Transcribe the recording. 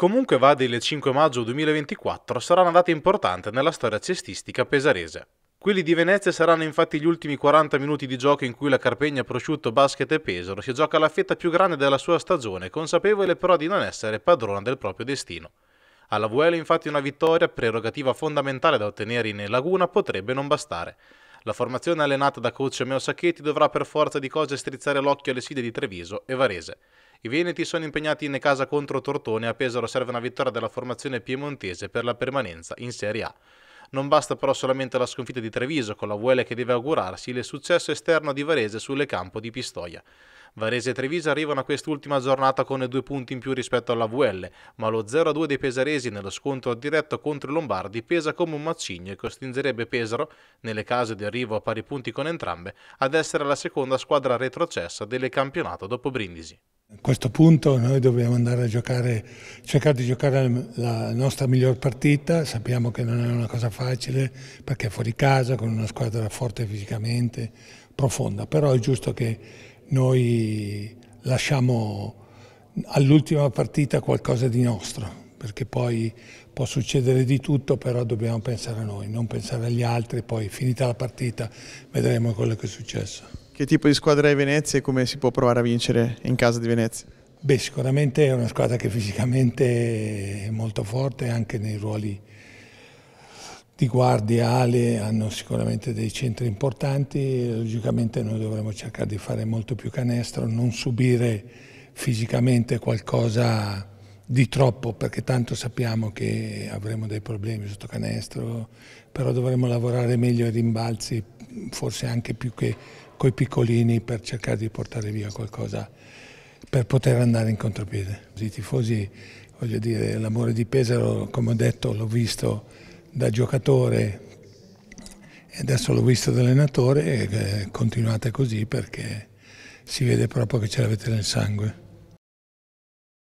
Comunque vada il 5 maggio 2024 sarà una data importante nella storia cestistica pesarese. Quelli di Venezia saranno infatti gli ultimi 40 minuti di gioco in cui la Carpegna Prosciutto Basket e Pesaro si gioca la fetta più grande della sua stagione, consapevole però di non essere padrona del proprio destino. Alla VL infatti una vittoria, prerogativa fondamentale da ottenere in Laguna, potrebbe non bastare. La formazione allenata da coach Meo Sacchetti dovrà per forza di cose strizzare l'occhio alle sfide di Treviso e Varese. I Veneti sono impegnati in casa contro Tortone e a Pesaro serve una vittoria della formazione piemontese per la permanenza in Serie A. Non basta però solamente la sconfitta di Treviso con la VL che deve augurarsi il successo esterno di Varese sulle campo di Pistoia. Varese e Treviso arrivano a quest'ultima giornata con due punti in più rispetto alla VL, ma lo 0-2 dei pesaresi nello scontro diretto contro i Lombardi pesa come un macigno e costringerebbe Pesaro, nelle case di arrivo a pari punti con entrambe, ad essere la seconda squadra retrocessa del campionato dopo Brindisi. A questo punto noi dobbiamo andare a giocare, cercare di giocare la nostra miglior partita, sappiamo che non è una cosa facile perché è fuori casa, con una squadra forte fisicamente, profonda, però è giusto che noi lasciamo all'ultima partita qualcosa di nostro, perché poi può succedere di tutto, però dobbiamo pensare a noi, non pensare agli altri, poi finita la partita vedremo quello che è successo. Che tipo di squadra è Venezia e come si può provare a vincere in casa di Venezia? Beh, sicuramente è una squadra che fisicamente è molto forte anche nei ruoli di guardia, ali, hanno sicuramente dei centri importanti, logicamente noi dovremmo cercare di fare molto più canestro, non subire fisicamente qualcosa di troppo perché tanto sappiamo che avremo dei problemi sotto canestro, però dovremmo lavorare meglio ai rimbalzi forse anche più che coi piccolini per cercare di portare via qualcosa per poter andare in contropiede. I tifosi, voglio dire, l'amore di Pesaro, come ho detto, l'ho visto da giocatore e adesso l'ho visto da allenatore e eh, continuate così perché si vede proprio che ce l'avete nel sangue.